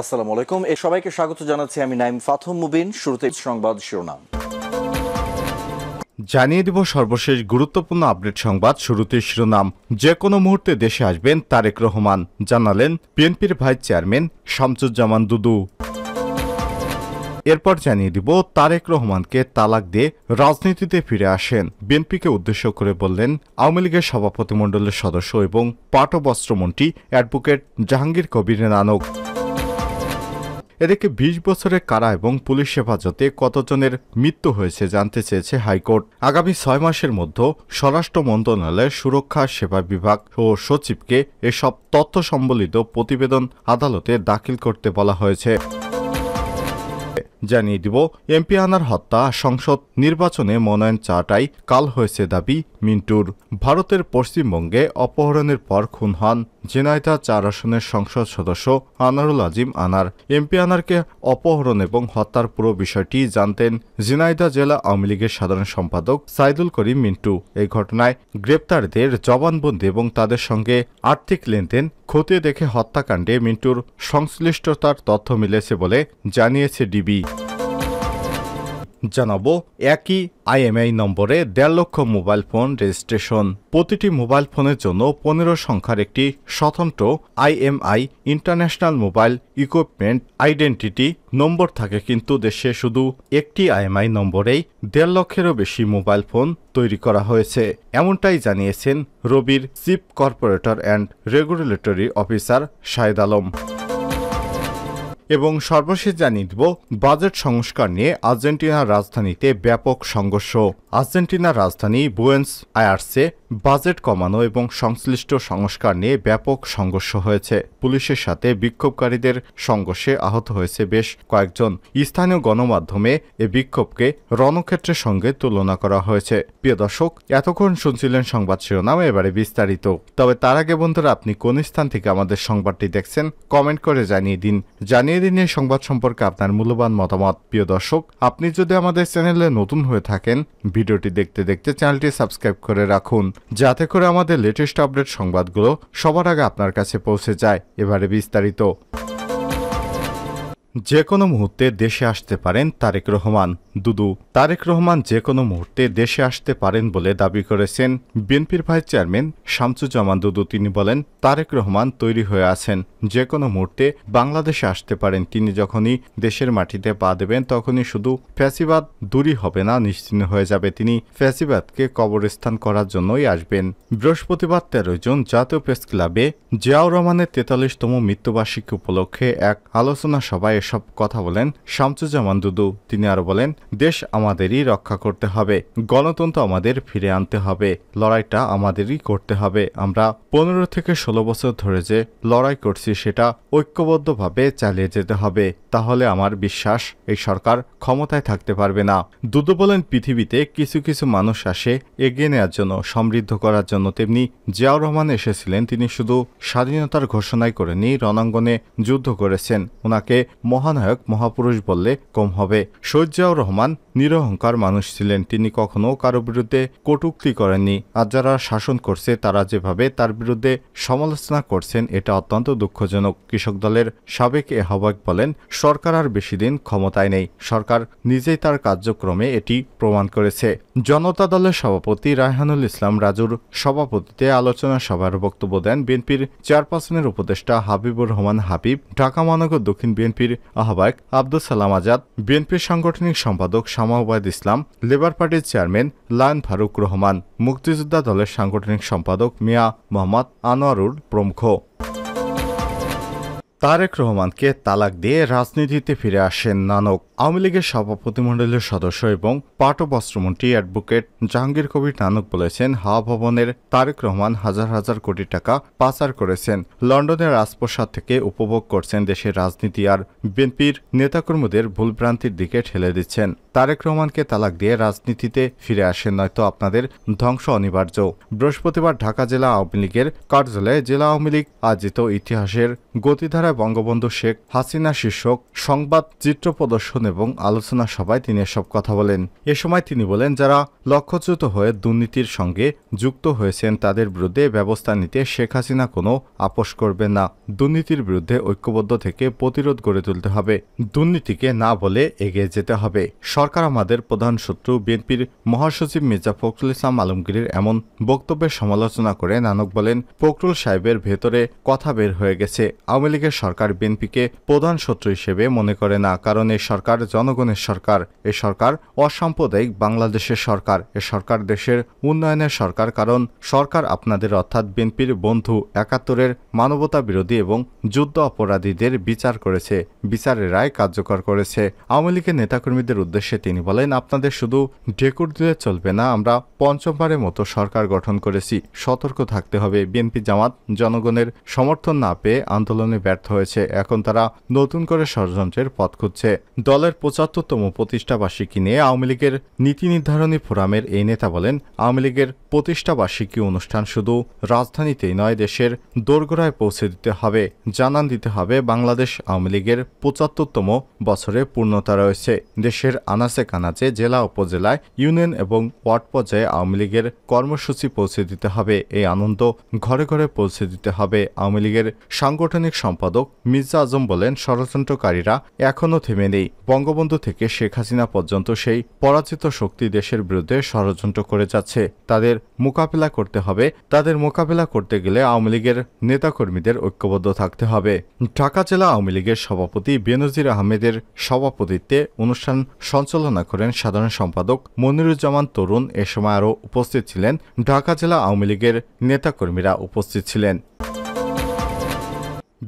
আসসালামু আলাইকুম এ সবাইকে স্বাগত জানাচ্ছি আমি নাইম ফাথম মুবিন শুরুতে সংবাদ শিরোনাম জানিয়ে দিব সর্বশেষ গুরুত্বপূর্ণ আপডেট সংবাদ শুরুতে শিরোনাম যে কোনো মুহূর্তে দেশে আসবেন তারেক রহমান জানালেন বিএনপির ভাইস চেয়ারম্যান শামসুজ্জামান দুদু এরপর জানিয়ে দিব তারেক রহমানকে তালাক দিয়ে রাজনীতিতে ফিরে আসেন বিএনপিকে উদ্দেশ্য করে বললেন আওয়ামী লীগের সভাপতিমণ্ডলের সদস্য এবং পাটবস্ত্রমন্ত্রী অ্যাডভোকেট জাহাঙ্গীর কবির নানক এদিকে ২০ বছরের কারা এবং পুলিশ হেফাজতে কতজনের মৃত্যু হয়েছে জানতে চেয়েছে হাইকোর্ট আগামী ছয় মাসের মধ্যে স্বরাষ্ট্র মন্ত্রণালয়ের সুরক্ষা সেবা বিভাগ ও সচিবকে এসব তথ্য সম্বলিত প্রতিবেদন আদালতে দাখিল করতে বলা হয়েছে জানিয়ে দিব এমপি আনার হত্যা সংসদ নির্বাচনে মনোনয়ন চাটাই কাল হয়েছে দাবি মিন্টুর ভারতের পশ্চিমবঙ্গে অপহরণের পর খুন হন জেনাইতা চার আসনের সংসদ সদস্য আনারুল আজিম আনার এমপি আনারকে অপহরণ এবং হত্যার পুরো বিষয়টি জানতেন জিনাইদা জেলা আওয়ামী লীগের সাধারণ সম্পাদক সাইদুল করিম মিন্টু এই ঘটনায় গ্রেপ্তারদের জবানবন্দি এবং তাদের সঙ্গে আর্থিক লেনদেন খতিয়ে দেখে হত্যাকাণ্ডে মিন্টুর সংশ্লিষ্টতার তথ্য মিলেছে বলে জানিয়েছে ডিবি জানাবো একই আইএমআই নম্বরে দেড় লক্ষ মোবাইল ফোন রেজিস্ট্রেশন প্রতিটি মোবাইল ফোনের জন্য পনেরো সংখ্যার একটি স্বতন্ত্র IMEI international mobile equipment identity number থাকে কিন্তু দেশে শুধু একটি আইএমআই নম্বরেই দেড় লক্ষেরও বেশি মোবাইল ফোন তৈরি করা হয়েছে এমনটাই জানিয়েছেন রবির chief corporate and regulatory officer Shahed Alam এবং সর্বশেষ জানিয়ে দেব বাজেট সংস্কার নিয়ে আর্জেন্টিনার রাজধানীতে ব্যাপক সংঘর্ষ আর্জেন্টিনার রাজধানী বুয়েন্স আয়ার্সে বাজেট কমানো এবং সংশ্লিষ্ট সংস্কার নিয়ে ব্যাপক সংঘর্ষ হয়েছে পুলিশের সাথে বিক্ষোভকারীদের সংঘর্ষে আহত হয়েছে বেশ কয়েকজন স্থানীয় গণমাধ্যমে এ বিক্ষোভকে রণক্ষেত্রের সঙ্গে তুলনা করা হয়েছে প্রিয় দর্শক এতক্ষণ শুনছিলেন সংবাদ শিরোনাম এবারে বিস্তারিত তবে তার আগে বন্ধুরা আপনি কোন স্থান থেকে আমাদের সংবাদটি দেখছেন কমেন্ট করে জানিয়ে দিন জানিয়ে এদিনের সংবাদ সম্পর্কে আপনার মূল্যবান মতামত প্রিয় দর্শক আপনি যদি আমাদের চ্যানেলে নতুন হয়ে থাকেন ভিডিওটি দেখতে দেখতে চ্যানেলটি সাবস্ক্রাইব করে রাখুন যাতে করে আমাদের লেটেস্ট আপডেট সংবাদগুলো সবার আগে আপনার কাছে পৌঁছে যায় এবারে বিস্তারিত যে কোনো মুহূর্তে দেশে আসতে পারেন তারেক রহমান দুদু তারেক রহমান যে কোনো মুহূর্তে দেশে আসতে পারেন বলে দাবি করেছেন বিএনপির ভাইস চেয়ারম্যান শামসুজ্জামান দুদু তিনি বলেন তারেক রহমান তৈরি হয়ে আছেন যে কোনো মুহূর্তে বাংলাদেশে আসতে পারেন তিনি যখনই দেশের মাটিতে পা দেবেন তখনই শুধু ফ্যাসিবাদ দূরই হবে না নিশ্চিন্ন হয়ে যাবে তিনি ফ্যাসিবাদকে কবরস্থান করার জন্যই আসবেন বৃহস্পতিবার তেরো জুন জাতীয় প্রেস ক্লাবে জিয়াউর রহমানের তেতাল্লিশতম মৃত্যুবার্ষিকী উপলক্ষে এক আলোচনা সভায় এসব কথা বলেন শামসুজ্জামান দুদু তিনি আরও বলেন দেশ আমাদেরই রক্ষা করতে হবে গণতন্ত্র আমাদের ফিরে আনতে হবে লড়াইটা আমাদেরই করতে হবে আমরা পনেরো থেকে ষোলো বছর ধরে যে লড়াই করছি সেটা ঐক্যবদ্ধভাবে চালিয়ে যেতে হবে তাহলে আমার বিশ্বাস এই সরকার ক্ষমতায় থাকতে পারবে না দুদু বলেন পৃথিবীতে কিছু কিছু মানুষ আসে এগিয়ে নেওয়ার জন্য সমৃদ্ধ করার জন্য তেমনি জিয়াউর রহমান এসেছিলেন তিনি শুধু স্বাধীনতার ঘোষণাই করেনি রণাঙ্গনে যুদ্ধ করেছেন ওনাকে মহানায়ক মহাপুরুষ বললে কম হবে সৈজাউর রহমান নিরহংকার মানুষ ছিলেন তিনি কখনো কারো বিরুদ্ধে কটুক্তি করেননি আর যারা শাসন করছে তারা যেভাবে তার বিরুদ্ধে সমালোচনা করছেন এটা অত্যন্ত দুঃখজনক কৃষক দলের সাবেক এ আহ্বায়ক বলেন সরকার আর বেশি দিন ক্ষমতায় নেই সরকার নিজেই তার কার্যক্রমে এটি প্রমাণ করেছে জনতা দলের সভাপতি রায়হানুল ইসলাম রাজুর সভাপতিতে আলোচনা সভার বক্তব্য দেন বিএনপির চেয়ারপারসনের উপদেষ্টা হাবিবুর রহমান হাবিব ঢাকা মহানগর দক্ষিণ বিএনপির আহ্বায়ক আব্দুল সালাম আজাদ বিএনপির সাংগঠনিক সম্পাদক শামাওবায়দ ইসলাম লেবার পার্টির চেয়ারম্যান লায়ন ফারুক রহমান মুক্তিযোদ্ধা দলের সাংগঠনিক সম্পাদক মিয়া মোহাম্মদ আনোয়ারুল প্রমুখ তারেক রহমানকে তালাক দিয়ে রাজনীতিতে ফিরে আসেন নানক আওয়ামী লীগের সভাপতিমণ্ডলীর সদস্য এবং পাটবস্ত্রমন্ত্রী অ্যাডভোকেট জাহাঙ্গীর কবির নানক বলেছেন হাওয়া ভবনের তারেক রহমান হাজার হাজার কোটি টাকা পাচার করেছেন লন্ডনের রাজপ্রসাদ থেকে উপভোগ করছেন দেশের রাজনীতি আর বিএনপির নেতাকর্মীদের ভুলভ্রান্তির দিকে ঠেলে দিচ্ছেন তারেক রহমানকে তালাক দিয়ে রাজনীতিতে ফিরে আসেন নয়তো আপনাদের ধ্বংস অনিবার্য বৃহস্পতিবার ঢাকা জেলা আওয়ামী লীগের কার্যালয়ে জেলা আওয়ামী লীগ আজিত ইতিহাসের গতিধারা সভায় বঙ্গবন্ধু শেখ হাসিনা শীর্ষক সংবাদ চিত্র প্রদর্শন এবং আলোচনা সভায় তিনি এসব কথা বলেন এ সময় তিনি বলেন যারা লক্ষ্যচ্যুত হয়ে দুর্নীতির সঙ্গে যুক্ত হয়েছেন তাদের বিরুদ্ধে ব্যবস্থা নিতে শেখ হাসিনা কোনো আপোষ করবে না দুর্নীতির বিরুদ্ধে ঐক্যবদ্ধ থেকে প্রতিরোধ গড়ে তুলতে হবে দুর্নীতিকে না বলে এগিয়ে যেতে হবে সরকার আমাদের প্রধান শত্রু বিএনপির মহাসচিব মির্জা ফখরুল ইসলাম আলমগীরের এমন বক্তব্যের সমালোচনা করে নানক বলেন ফখরুল সাহেবের ভেতরে কথা বের হয়ে গেছে আওয়ামী লীগের সরকার বিএনপিকে প্রধান শত্রু হিসেবে মনে করে না কারণ এ সরকার জনগণের সরকার এ সরকার অসাম্প্রদায়িক বাংলাদেশের সরকার এ সরকার দেশের উন্নয়নের সরকার কারণ সরকার আপনাদের অর্থাৎ বিএনপির বন্ধু একাত্তরের মানবতা বিরোধী এবং যুদ্ধ অপরাধীদের বিচার করেছে বিচারের রায় কার্যকর করেছে আওয়ামী লীগের নেতাকর্মীদের উদ্দেশ্যে তিনি বলেন আপনাদের শুধু ঢেকুর দিলে চলবে না আমরা পঞ্চমবারের মতো সরকার গঠন করেছি সতর্ক থাকতে হবে বিএনপি জামাত জনগণের সমর্থন না পেয়ে আন্দোলনে ব্যর্থ হয়েছে এখন তারা নতুন করে ষড়যন্ত্রের পথ খুঁজছে দলের পঁচাত্তরতম প্রতিষ্ঠাবার্ষিকী নিয়ে আওয়ামী লীগের নীতি নির্ধারণী ফোরামের এই নেতা বলেন আওয়ামী লীগের প্রতিষ্ঠাবার্ষিকী অনুষ্ঠান শুধু রাজধানীতেই নয় দেশের দোরগোড়ায় পৌঁছে দিতে হবে জানান দিতে হবে বাংলাদেশ আওয়ামী লীগের পঁচাত্তরতম বছরে পূর্ণতা রয়েছে দেশের আনাচে কানাচে জেলা উপজেলায় ইউনিয়ন এবং ওয়ার্ড পর্যায়ে আওয়ামী লীগের কর্মসূচি পৌঁছে দিতে হবে এই আনন্দ ঘরে ঘরে পৌঁছে দিতে হবে আওয়ামী লীগের সাংগঠনিক সম্পাদক সম্পাদক মির্জা আজম বলেন ষড়যন্ত্রকারীরা এখনও থেমে নেই বঙ্গবন্ধু থেকে শেখ হাসিনা পর্যন্ত সেই পরাজিত শক্তি দেশের বিরুদ্ধে ষড়যন্ত্র করে যাচ্ছে তাদের মোকাবিলা করতে হবে তাদের মোকাবিলা করতে গেলে আওয়ামী লীগের নেতাকর্মীদের ঐক্যবদ্ধ থাকতে হবে ঢাকা জেলা আওয়ামী লীগের সভাপতি বেনজির আহমেদের সভাপতিত্বে অনুষ্ঠান সঞ্চালনা করেন সাধারণ সম্পাদক মনিরুজ্জামান তরুণ এ সময় আরও উপস্থিত ছিলেন ঢাকা জেলা আওয়ামী লীগের নেতাকর্মীরা উপস্থিত ছিলেন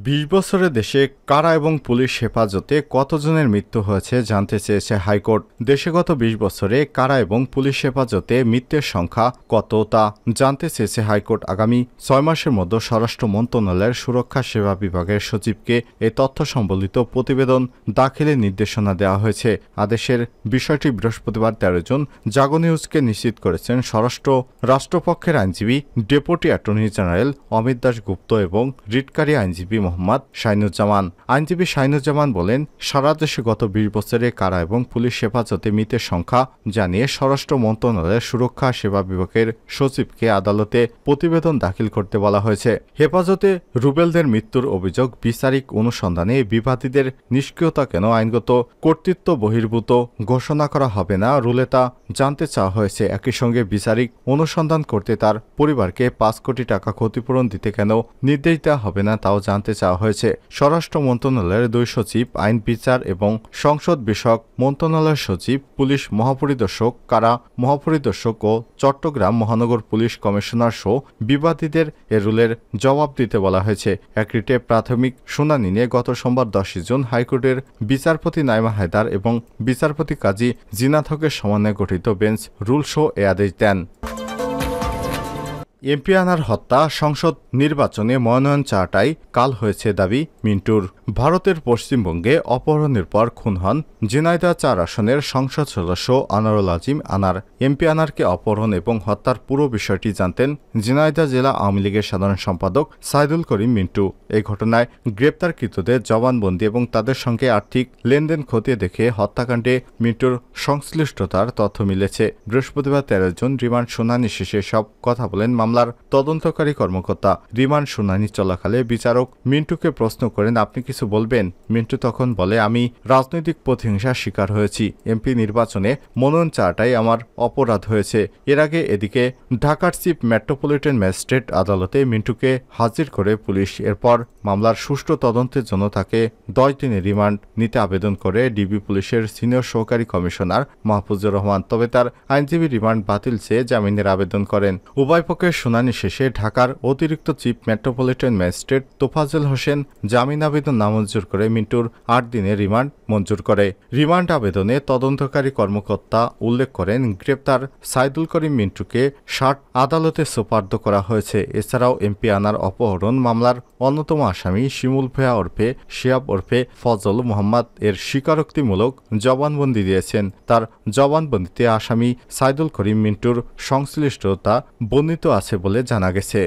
বিশ বছরে দেশে কারা এবং পুলিশ হেফাজতে কতজনের মৃত্যু হয়েছে জানতে চেয়েছে হাইকোর্ট দেশে গত বিশ বছরে কারা এবং পুলিশ হেফাজতে মৃত্যুর সংখ্যা কত তা জানতে চেয়েছে হাইকোর্ট আগামী ছয় মাসের মধ্যে স্বরাষ্ট্র মন্ত্রণালয়ের সুরক্ষা সেবা বিভাগের সচিবকে এ তথ্য সম্বলিত প্রতিবেদন দাখিলের নির্দেশনা দেওয়া হয়েছে আদেশের বিষয়টি বৃহস্পতিবার তেরো জন জাগো নিউজকে নিশ্চিত করেছেন স্বরাষ্ট্র রাষ্ট্রপক্ষের আইনজীবী deputy attorney general Amit Das Gupta এবং রিটকারী আইনজীবী মোহাম্মদ শাইনুজ্জামান আইনজীবী শাইনুজ্জামান বলেন সারা দেশে গত বিশ বছরে কারা এবং পুলিশ হেফাজতে মৃতের সংখ্যা জানিয়ে স্বরাষ্ট্র মন্ত্রণালয়ের সুরক্ষা সেবা বিভাগের সচিবকে আদালতে প্রতিবেদন দাখিল করতে বলা হয়েছে হেফাজতে রুবেলদের মৃত্যুর অভিযোগ বিচারিক অনুসন্ধানে বিবাদীদের নিষ্ক্রিয়তা কেন আইনগত কর্তৃত্ব বহির্ভূত ঘোষণা করা হবে না রুলে তা জানতে চাওয়া হয়েছে একই সঙ্গে বিচারিক অনুসন্ধান করতে তার পরিবারকে পাঁচ কোটি টাকা ক্ষতিপূরণ দিতে কেন নির্দেশ দেওয়া হবে না তাও জানতে চাওয়া হয়েছে স্বরাষ্ট্র মন্ত্রণালয়ের দুই সচিব আইন বিচার এবং সংসদ বিষয়ক মন্ত্রণালয়ের সচিব পুলিশ মহাপরিদর্শক কারা মহাপরিদর্শক ও চট্টগ্রাম মহানগর পুলিশ কমিশনার সহ বিবাদীদের এ রুলের জবাব দিতে বলা হয়েছে এক রিটে প্রাথমিক শুনানি নিয়ে গত সোমবার দশই জুন হাইকোর্টের বিচারপতি নাইমা হায়দার এবং বিচারপতি কাজী জিনাথকের সমন্বয়ে গঠিত বেঞ্চ রুল শো এ আদেশ দেন এমপি আনার হত্যা সংসদ নির্বাচনে মনোনয়ন চাটাই কাল হয়েছে দাবি মিন্টুর ভারতের পশ্চিমবঙ্গে অপহরণের পর খুন হন জেনাইদা চার আসনের সংসদ সদস্য আনারুল আজিম আনার এমপি আনারকে অপহরণ এবং হত্যার পুরো বিষয়টি জানতেন জেনাইদা জেলা আওয়ামী লীগের সাধারণ সম্পাদক সাইদুল করিম মিন্টু এই ঘটনায় গ্রেপ্তারকৃতদের জবানবন্দি এবং তাদের সঙ্গে আর্থিক লেনদেন খতিয়ে দেখে হত্যাকাণ্ডে মিন্টুর সংশ্লিষ্টতার তথ্য মিলেছে বৃহস্পতিবার তেরো জুন রিমান্ড শুনানি শেষে সব কথা বলেন মামলার তদন্তকারী কর্মকর্তা রিমান্ড শুনানি চলাকালে বিচারক মিন্টুকে প্রশ্ন করেন আপনি কি কিছু বলবেন মিন্টু তখন বলে আমি রাজনৈতিক প্রতিহিংসার শিকার হয়েছি এমপি নির্বাচনে মনোনয়ন চাটাই আমার অপরাধ হয়েছে এর আগে এদিকে ঢাকার চিফ মেট্রোপলিটন ম্যাজিস্ট্রেট আদালতে মিন্টুকে হাজির করে পুলিশ এরপর মামলার সুষ্ঠু তদন্তের জন্য তাকে দশ দিনের রিমান্ড নিতে আবেদন করে ডিবি পুলিশের সিনিয়র সহকারী কমিশনার মাহফুজুর রহমান তবে তার আইনজীবী রিমান্ড বাতিল চেয়ে জামিনের আবেদন করেন উভয় পক্ষের শুনানি শেষে ঢাকার অতিরিক্ত chief metropolitan magistrate Tofazzal Hossain জামিন আবেদন নামঞ্জুর করে মিন্টুর আট দিনের রিমান্ড মঞ্জুর করে রিমান্ড আবেদনে তদন্তকারী কর্মকর্তা উল্লেখ করেন গ্রেপ্তার সাইদুল করিম মিন্টুকে ষাট আদালতে সোপার্দ করা হয়েছে এছাড়াও এমপি আনার অপহরণ মামলার অন্যতম আসামি শিমুল ভেয়া ওরফে শিয়াব ওরফে ফজল মোহাম্মদ এর স্বীকারোক্তিমূলক জবানবন্দি দিয়েছেন তার জবানবন্দিতে আসামি সাইদুল করিম মিন্টুর সংশ্লিষ্টতা বর্ণিত আছে বলে জানা গেছে